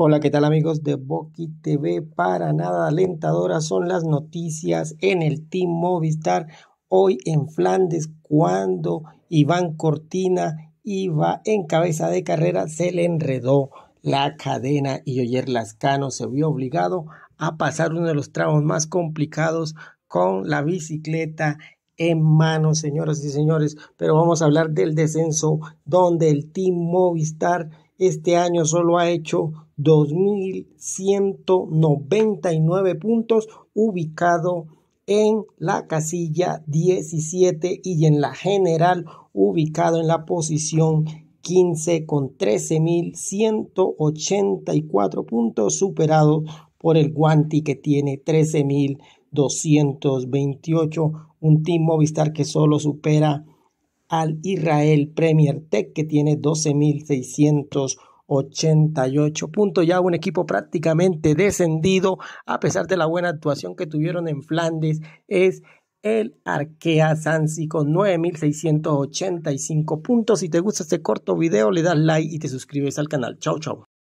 Hola, ¿qué tal amigos de Boqui TV? Para nada alentadoras son las noticias en el Team Movistar hoy en Flandes cuando Iván Cortina iba en cabeza de carrera, se le enredó la cadena y Oyer Lascano se vio obligado a pasar uno de los tramos más complicados con la bicicleta en mano, señoras y señores. Pero vamos a hablar del descenso donde el Team Movistar este año solo ha hecho 2.199 puntos, ubicado en la casilla 17 y en la general ubicado en la posición 15 con 13.184 puntos superado por el Guanti que tiene 13.228, un Team Movistar que solo supera al Israel Premier Tech que tiene 12.688 puntos, ya un equipo prácticamente descendido a pesar de la buena actuación que tuvieron en Flandes, es el Arkea Sansi con 9.685 puntos. Si te gusta este corto video, le das like y te suscribes al canal. Chau, chau.